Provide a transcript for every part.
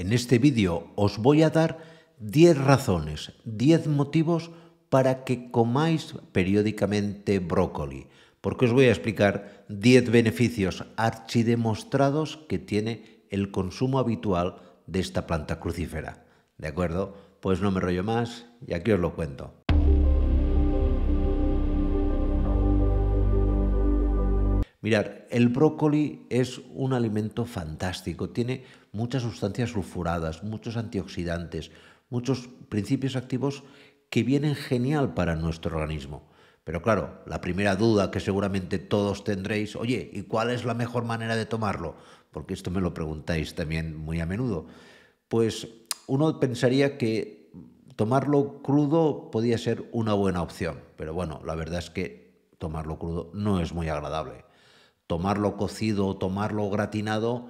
En este vídeo os voy a dar 10 razones, 10 motivos para que comáis periódicamente brócoli, porque os voy a explicar 10 beneficios archidemostrados que tiene el consumo habitual de esta planta crucífera. ¿De acuerdo? Pues no me rollo más y aquí os lo cuento. Mirar, el brócoli es un alimento fantástico, tiene muchas sustancias sulfuradas, muchos antioxidantes, muchos principios activos que vienen genial para nuestro organismo. Pero claro, la primera duda que seguramente todos tendréis, oye, ¿y cuál es la mejor manera de tomarlo? Porque esto me lo preguntáis también muy a menudo. Pues uno pensaría que tomarlo crudo podía ser una buena opción, pero bueno, la verdad es que tomarlo crudo no es muy agradable tomarlo cocido o tomarlo gratinado,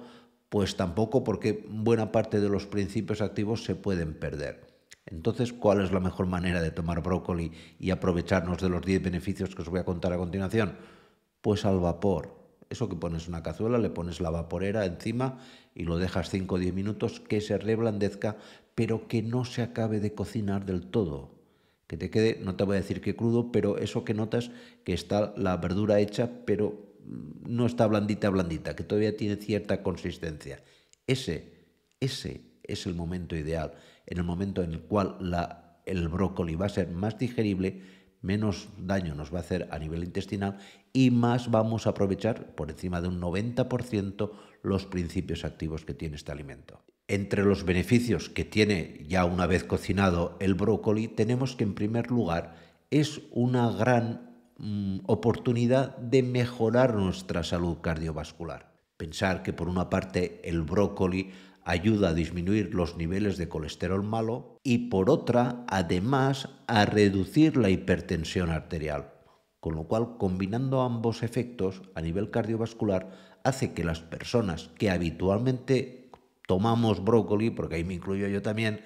pues tampoco porque buena parte de los principios activos se pueden perder. Entonces, ¿cuál es la mejor manera de tomar brócoli y aprovecharnos de los 10 beneficios que os voy a contar a continuación? Pues al vapor. Eso que pones una cazuela, le pones la vaporera encima y lo dejas 5 o 10 minutos que se reblandezca, pero que no se acabe de cocinar del todo. Que te quede, no te voy a decir que crudo, pero eso que notas que está la verdura hecha, pero no está blandita, blandita, que todavía tiene cierta consistencia. Ese, ese es el momento ideal, en el momento en el cual la, el brócoli va a ser más digerible, menos daño nos va a hacer a nivel intestinal y más vamos a aprovechar por encima de un 90% los principios activos que tiene este alimento. Entre los beneficios que tiene ya una vez cocinado el brócoli tenemos que en primer lugar es una gran Mm, oportunidad de mejorar nuestra salud cardiovascular. Pensar que por una parte el brócoli ayuda a disminuir los niveles de colesterol malo y por otra, además, a reducir la hipertensión arterial. Con lo cual, combinando ambos efectos a nivel cardiovascular, hace que las personas que habitualmente tomamos brócoli, porque ahí me incluyo yo también,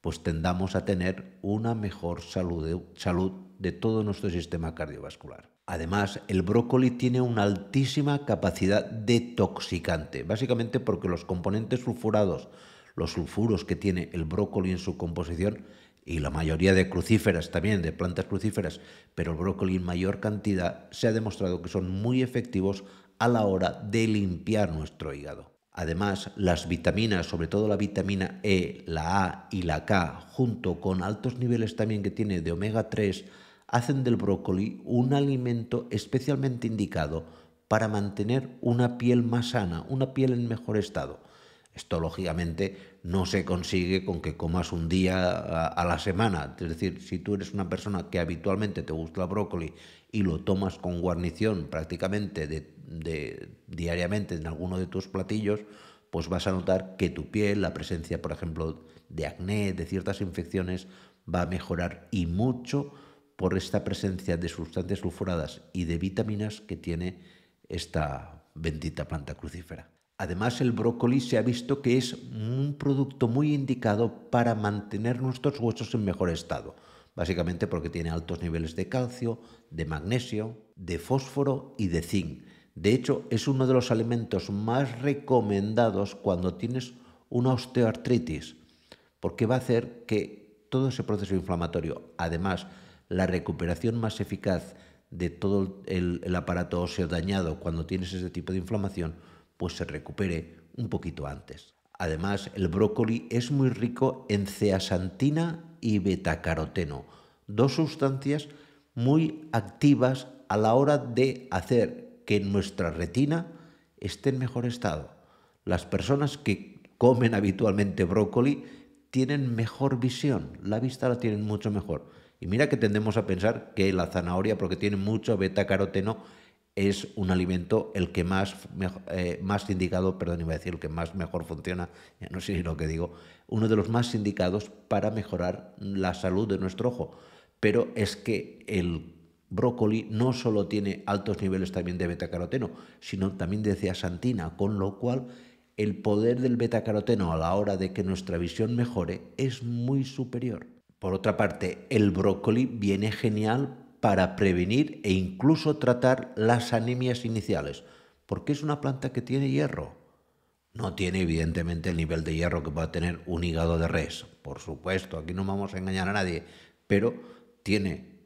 pues tendamos a tener una mejor salud, salud de todo nuestro sistema cardiovascular. Además, el brócoli tiene una altísima capacidad detoxicante, básicamente porque los componentes sulfurados, los sulfuros que tiene el brócoli en su composición, y la mayoría de crucíferas también, de plantas crucíferas, pero el brócoli en mayor cantidad, se ha demostrado que son muy efectivos a la hora de limpiar nuestro hígado. Además, las vitaminas, sobre todo la vitamina E, la A y la K, junto con altos niveles también que tiene de omega 3, hacen del brócoli un alimento especialmente indicado para mantener una piel más sana, una piel en mejor estado. Esto lógicamente no se consigue con que comas un día a, la semana. Es decir, si tú eres una persona que habitualmente te gusta el brócoli y lo tomas con guarnición prácticamente diariamente en alguno de tus platillos, pues vas a notar que tu piel, la presencia, por ejemplo, de acné, de ciertas infecciones, va a mejorar y mucho por esta presencia de sustancias sulfuradas y de vitaminas que tiene esta bendita planta crucífera. Además, el brócoli se ha visto que es un producto muy indicado para mantener nuestros huesos en mejor estado, básicamente porque tiene altos niveles de calcio, de magnesio, de fósforo y de zinc. De hecho, es uno de los alimentos más recomendados cuando tienes una osteoartritis, porque va a hacer que todo ese proceso inflamatorio, además la recuperación más eficaz de todo el, aparato óseo dañado cuando tienes ese tipo de inflamación, pues se recupere un poquito antes. Además, el brócoli es muy rico en ceasantina y betacaroteno, dos sustancias muy activas a la hora de hacer que nuestra retina esté en mejor estado. Las personas que comen habitualmente brócoli tienen mejor visión, la vista la tienen mucho mejor. Y mira que tendemos a pensar que la zanahoria, porque tiene mucho beta-caroteno, es un alimento el que más, eh, más indicado, perdón, iba a decir el que más mejor funciona, ya no sé lo que digo, uno de los más indicados para mejorar la salud de nuestro ojo. Pero es que el brócoli no solo tiene altos niveles también de beta-caroteno, sino también de zeaxantina, con lo cual el poder del beta-caroteno a la hora de que nuestra visión mejore es muy superior. Por otra parte, el brócoli viene genial para prevenir e incluso tratar las anemias iniciales, porque es una planta que tiene hierro. No tiene evidentemente el nivel de hierro que pueda tener un hígado de res, por supuesto, aquí no vamos a engañar a nadie, pero tiene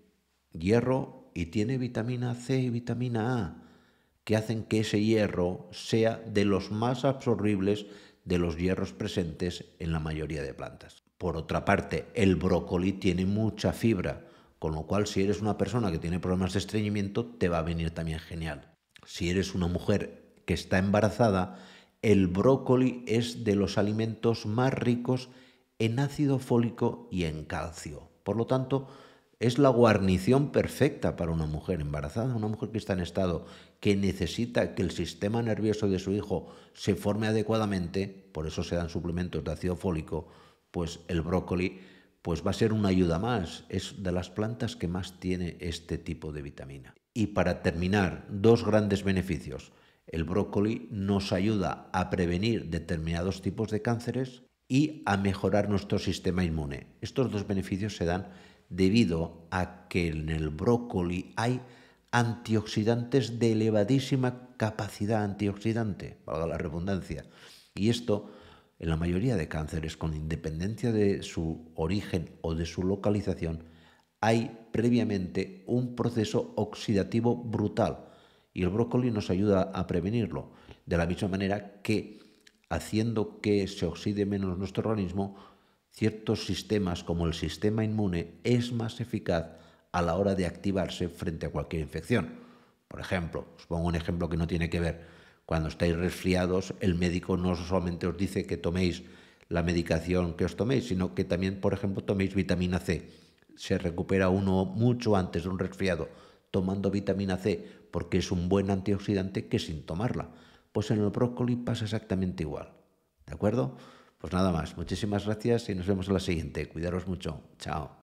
hierro y tiene vitamina C y vitamina A, que hacen que ese hierro sea de los más absorbibles de los hierros presentes en la mayoría de plantas. Por otra parte, el brócoli tiene mucha fibra, con lo cual si eres una persona que tiene problemas de estreñimiento, te va a venir también genial. Si eres una mujer que está embarazada, el brócoli es de los alimentos más ricos en ácido fólico y en calcio. Por lo tanto, es la guarnición perfecta para una mujer embarazada, una mujer que está en estado, que necesita que el sistema nervioso de su hijo se forme adecuadamente, por eso se dan suplementos de ácido fólico, pues el brócoli pues va a ser una ayuda más, es de las plantas que más tiene este tipo de vitamina. Y para terminar, dos grandes beneficios. El brócoli nos ayuda a prevenir determinados tipos de cánceres y a mejorar nuestro sistema inmune. Estos dos beneficios se dan debido a que en el brócoli hay antioxidantes de elevadísima capacidad antioxidante, valga la redundancia. Y esto en la mayoría de cánceres, con independencia de su origen o de su localización, hay previamente un proceso oxidativo brutal y el brócoli nos ayuda a prevenirlo, de la misma manera que haciendo que se oxide menos nuestro organismo, ciertos sistemas como el sistema inmune es más eficaz a la hora de activarse frente a cualquier infección. Por ejemplo, os pongo un ejemplo que no tiene que ver cuando estáis resfriados, el médico no solamente os dice que toméis la medicación que os toméis, sino que también, por ejemplo, toméis vitamina C. Se recupera uno mucho antes de un resfriado tomando vitamina C porque es un buen antioxidante que sin tomarla. Pues en el brócoli pasa exactamente igual. ¿De acuerdo? Pues nada más. Muchísimas gracias y nos vemos en la siguiente. Cuidaros mucho. Chao.